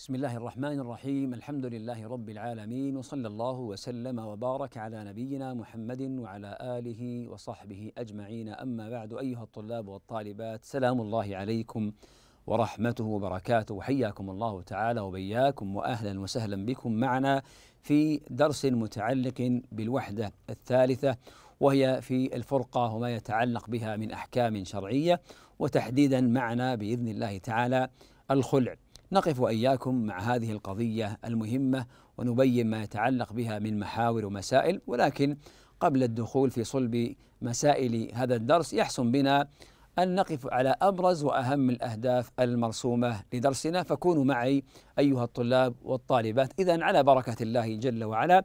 بسم الله الرحمن الرحيم الحمد لله رب العالمين وصلى الله وسلم وبارك على نبينا محمد وعلى اله وصحبه اجمعين اما بعد ايها الطلاب والطالبات سلام الله عليكم ورحمته وبركاته حياكم الله تعالى وبياكم واهلا وسهلا بكم معنا في درس متعلق بالوحده الثالثه وهي في الفرقه وما يتعلق بها من احكام شرعيه وتحديدا معنا باذن الله تعالى الخلع نقف واياكم مع هذه القضيه المهمه ونبين ما يتعلق بها من محاور ومسائل ولكن قبل الدخول في صلب مسائل هذا الدرس يحسن بنا أن نقف على أبرز وأهم الأهداف المرسومة لدرسنا فكونوا معي أيها الطلاب والطالبات إذا على بركة الله جل وعلا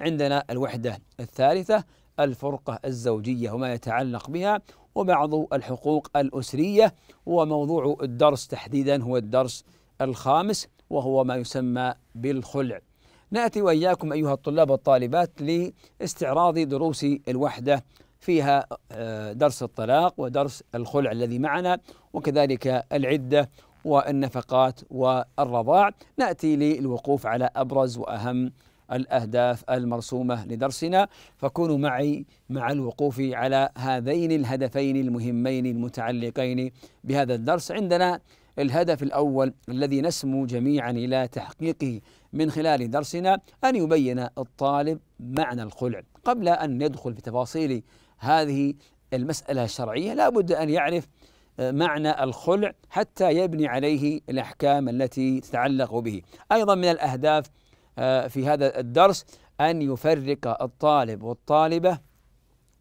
عندنا الوحدة الثالثة الفرقة الزوجية وما يتعلق بها وبعض الحقوق الأسرية وموضوع الدرس تحديدا هو الدرس الخامس وهو ما يسمى بالخلع ناتي واياكم ايها الطلاب والطالبات لاستعراض دروس الوحده فيها آه، درس الطلاق ودرس الخلع الذي معنا وكذلك العده والنفقات والرضاع ناتي للوقوف على ابرز واهم الاهداف المرسومه لدرسنا فكونوا معي مع الوقوف على هذين الهدفين المهمين المتعلقين بهذا الدرس عندنا الهدف الأول الذي نسمو جميعا إلى تحقيقه من خلال درسنا أن يبين الطالب معنى الخلع قبل أن ندخل في تفاصيل هذه المسألة الشرعية لا بد أن يعرف آه، معنى الخلع حتى يبني عليه الأحكام التي تتعلق به أيضا من الأهداف آه، في هذا الدرس أن يفرق الطالب والطالبة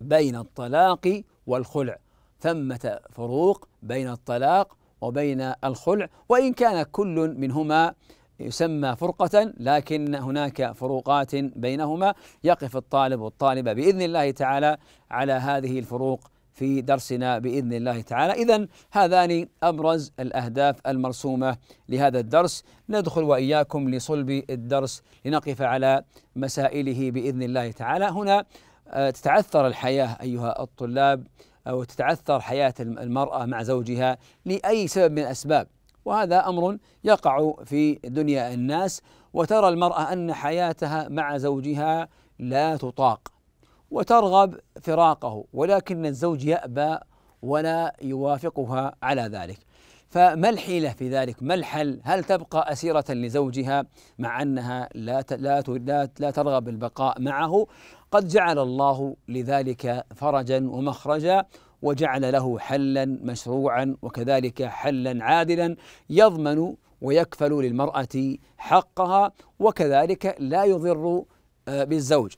بين الطلاق والخلع ثمة فروق بين الطلاق وبين الخلع وإن كان كل منهما يسمى فرقة لكن هناك فروقات بينهما يقف الطالب والطالبة بإذن الله تعالى على هذه الفروق في درسنا باذن الله تعالى، اذا هذان ابرز الاهداف المرسومه لهذا الدرس، ندخل واياكم لصلب الدرس لنقف على مسائله باذن الله تعالى، هنا آه، تتعثر الحياه ايها الطلاب أو تتعثر حياة المرأة مع زوجها لأي سبب من الأسباب وهذا أمر يقع في دنيا الناس وترى المرأة أن حياتها مع زوجها لا تطاق وترغب فراقه ولكن الزوج يأبى ولا يوافقها على ذلك فما الحيلة في ذلك ما الحل هل تبقى أسيرة لزوجها مع أنها لا لا لا, ترغب بالبقاء معه قد جعل الله لذلك فرجا ومخرجا وجعل له حلا مشروعا وكذلك حلا عادلا يضمن ويكفل للمرأة حقها وكذلك لا يضر آه، بالزوج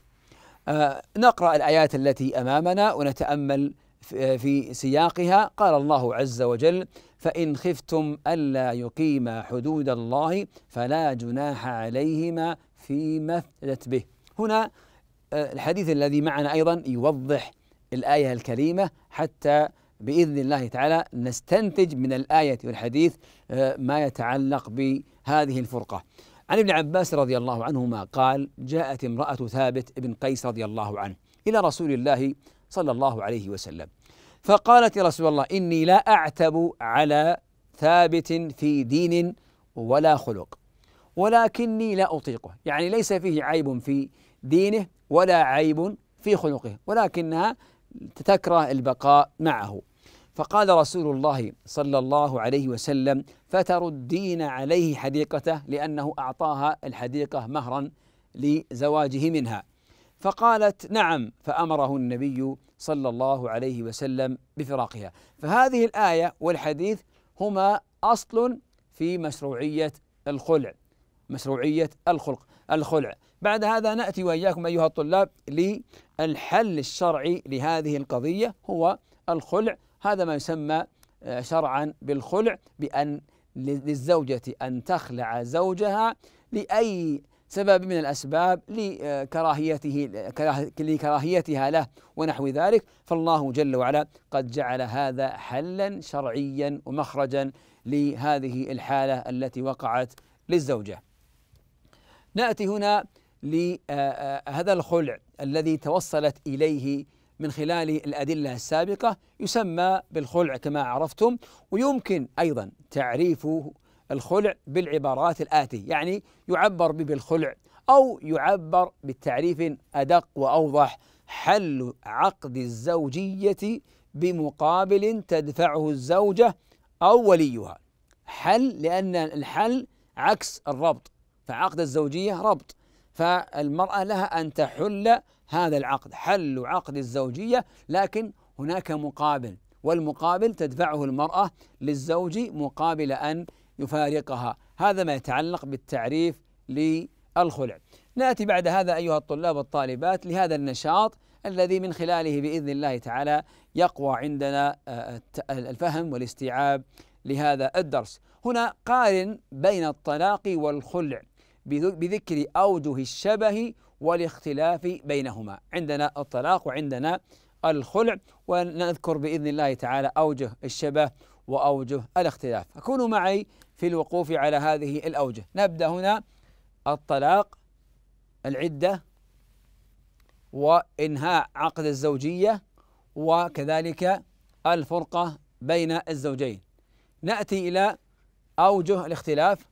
آه، نقرأ الآيات التي أمامنا ونتأمل آه، في سياقها قال الله عز وجل فإن خفتم ألا يقيما حدود الله فلا جناح عليهما فيما افتدت به هنا آه، الحديث الذي معنا أيضا يوضح الآية الكريمة حتى بإذن الله تعالى نستنتج من الآية والحديث آه، ما يتعلق بهذه الفرقة عن ابن عباس رضي الله عنهما قال جاءت امرأة ثابت بن قيس رضي الله عنه إلى رسول الله صلى الله عليه وسلم فقالت يا رسول الله إني لا أعتب على ثابت في دين ولا خلق ولكني لا أطيقه يعني ليس فيه عيب في دينه ولا عيب في خلقه ولكنها تكره البقاء معه فقال رسول الله صلى الله عليه وسلم فتردين عليه حديقته لأنه أعطاها الحديقة مهرا لزواجه منها فقالت نعم فامره النبي صلى الله عليه وسلم بفراقها فهذه الايه والحديث هما اصل في مشروعيه الخلع مشروعيه الخلق الخلع بعد هذا ناتي واياكم ايها الطلاب للحل الشرعي لهذه القضيه هو الخلع هذا ما يسمى آه، شرعا بالخلع بان للزوجه ان تخلع زوجها لاي سبب من الأسباب لكراهيته آه، لكراهيتها له ونحو ذلك فالله جل وعلا قد جعل هذا حلا شرعيا ومخرجا لهذه الحالة التي وقعت للزوجة نأتي هنا لهذا آه، آه، الخلع الذي توصلت إليه من خلال الأدلة السابقة يسمى بالخلع كما عرفتم ويمكن أيضا تعريفه الخلع بالعبارات الآتي يعني يعبر به بالخلع أو يعبر بتعريف أدق وأوضح حل عقد الزوجية بمقابل تدفعه الزوجة أو وليها حل لأن الحل عكس الربط فعقد الزوجية ربط فالمرأة لها أن تحل هذا العقد حل عقد الزوجية لكن هناك مقابل والمقابل تدفعه المرأة للزوج مقابل أن يفارقها هذا ما يتعلق بالتعريف للخلع ناتي بعد هذا ايها الطلاب والطالبات لهذا النشاط الذي من خلاله باذن الله تعالى يقوى عندنا آه، الفهم والاستيعاب لهذا الدرس هنا قارن بين الطلاق والخلع بذكر اوجه الشبه والاختلاف بينهما عندنا الطلاق وعندنا الخلع ونذكر باذن الله تعالى اوجه الشبه وأوجه الاختلاف فكونوا معي في الوقوف على هذه الأوجه نبدأ هنا الطلاق العدة وإنهاء عقد الزوجية وكذلك الفرقة بين الزوجين نأتي إلى أوجه الاختلاف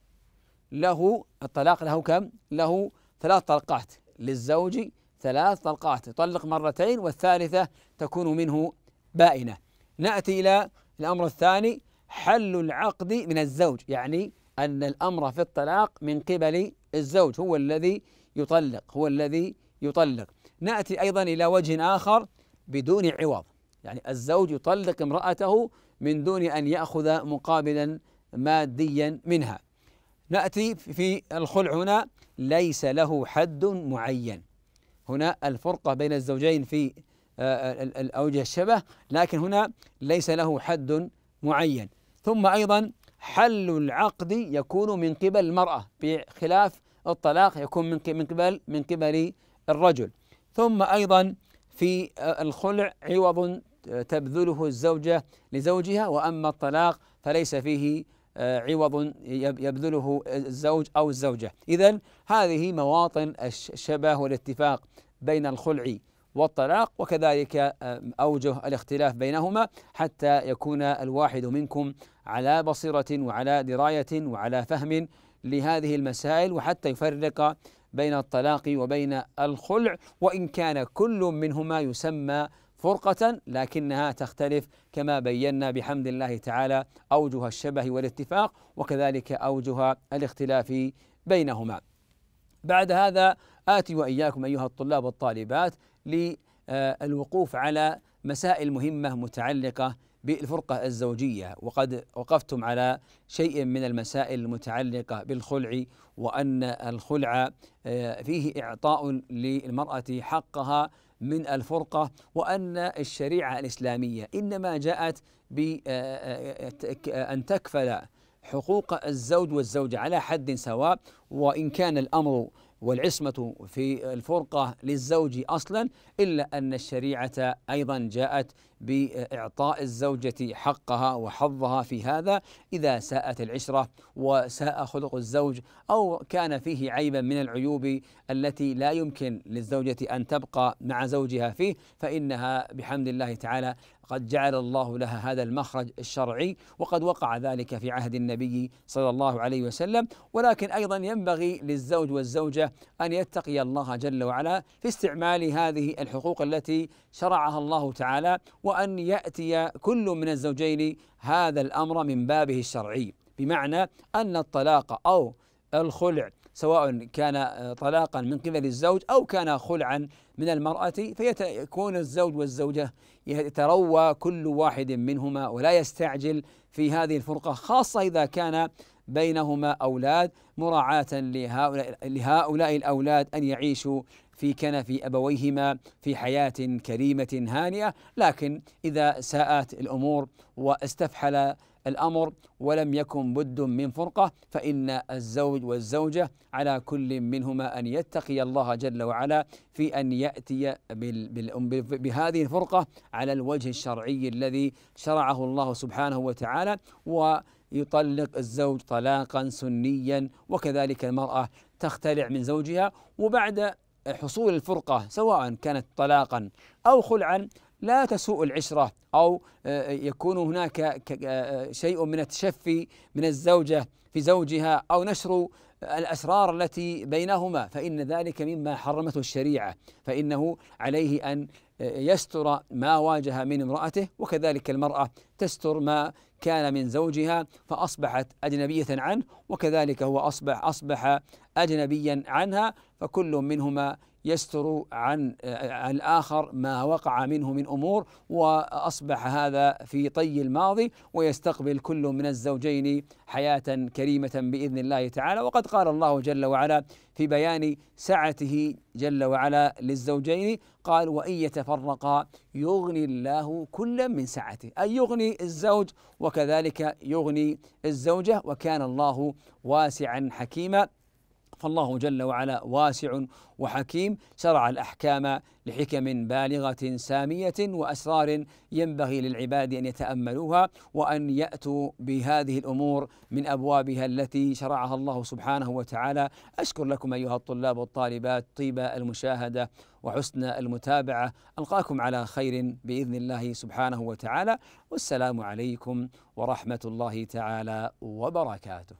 له الطلاق له كم؟ له ثلاث طلقات للزوج ثلاث طلقات يطلق مرتين والثالثة تكون منه بائنة نأتي إلى الأمر الثاني حل العقد من الزوج يعني أن الأمر في الطلاق من قبل الزوج هو الذي يطلق هو الذي يطلق نأتي أيضا إلى وجه آخر بدون عوض يعني الزوج يطلق امرأته من دون أن يأخذ مقابلا ماديا منها نأتي في الخلع هنا ليس له حد معين هنا الفرقة بين الزوجين في آه، آه، أوجه الشبه لكن هنا ليس له حد معين ثم أيضا حل العقد يكون من قبل المرأة بخلاف الطلاق يكون من من قبل من قبل الرجل ثم أيضا في آه، الخلع عوض تبذله الزوجة لزوجها وأما الطلاق فليس فيه عوض يبذله الزوج أو الزوجة إذا هذه مواطن الشبه والاتفاق بين الخلع والطلاق وكذلك أوجه الاختلاف بينهما حتى يكون الواحد منكم على بصيرة وعلى دراية وعلى فهم لهذه المسائل وحتى يفرق بين الطلاق وبين الخلع وإن كان كل منهما يسمى فرقة لكنها تختلف كما بينا بحمد الله تعالى أوجه الشبه والاتفاق وكذلك أوجه الاختلاف بينهما. بعد هذا آتي وإياكم أيها الطلاب والطالبات للوقوف على مسائل مهمة متعلقة بالفرقة الزوجية وقد وقفتم على شيء من المسائل المتعلقة بالخلع وأن الخلع آه، فيه إعطاء للمرأة حقها من الفرقة وأن الشريعة الإسلامية إنما جاءت بأن آه، آه، تكفل حقوق الزوج والزوجة على حد سواء وإن كان الأمر والعصمة في الفرقة للزوج أصلا إلا أن الشريعة أيضا جاءت باعطاء الزوجه حقها وحظها في هذا اذا ساءت العشره وساء خلق الزوج او كان فيه عيبا من العيوب التي لا يمكن للزوجه ان تبقى مع زوجها فيه فانها بحمد الله تعالى قد جعل الله لها هذا المخرج الشرعي وقد وقع ذلك في عهد النبي صلى الله عليه وسلم ولكن ايضا ينبغي للزوج والزوجه ان يتقي الله جل وعلا في استعمال هذه الحقوق التي شرعها الله تعالى و أن يأتي كل من الزوجين هذا الأمر من بابه الشرعي بمعنى أن الطلاق أو الخلع سواء كان طلاقا من قبل الزوج او كان خلعا من المراه فيكون الزوج والزوجه يتروى كل واحد منهما ولا يستعجل في هذه الفرقه خاصه اذا كان بينهما أولاد مراعاة لهؤلاء, لهؤلاء الأولاد أن يعيشوا في كنف أبويهما في حياة كريمة هانئة لكن إذا ساءت الأمور واستفحل الأمر ولم يكن بد من فرقة فإن الزوج والزوجة على كل منهما أن يتقي الله جل وعلا في أن يأتي بهذه الفرقة على الوجه الشرعي الذي شرعه الله سبحانه وتعالى و يطلق الزوج طلاقا سنيا وكذلك المرأة تختلع من زوجها وبعد حصول الفرقة سواء كانت طلاقا أو خلعا لا تسوء العشرة أو آه، يكون هناك آه، شيء من التشفي من الزوجة في زوجها أو نشر الأسرار التي بينهما فإن ذلك مما حرمته الشريعة فإنه عليه أن يستر ما واجه من امرأته وكذلك المرأة تستر ما كان من زوجها فأصبحت أجنبية عنه وكذلك هو أصبح أصبح أجنبيا عنها فكل منهما يستر عن آه، الآخر ما وقع منه من أمور وأصبح هذا في طي الماضي ويستقبل كل من الزوجين حياة كريمة بإذن الله تعالى وقد قال الله جل وعلا في بيان سعته جل وعلا للزوجين قال وإن يتفرقا يغني الله كلا من سعته أي يغني الزوج وكذلك يغني الزوجة وكان الله واسعا حكيما فالله جل وعلا واسع وحكيم شرع الاحكام لحكم بالغه ساميه واسرار ينبغي للعباد ان يتاملوها وان ياتوا بهذه الامور من ابوابها التي شرعها الله سبحانه وتعالى اشكر لكم ايها الطلاب والطالبات طيب المشاهده وحسن المتابعه القاكم على خير باذن الله سبحانه وتعالى والسلام عليكم ورحمه الله تعالى وبركاته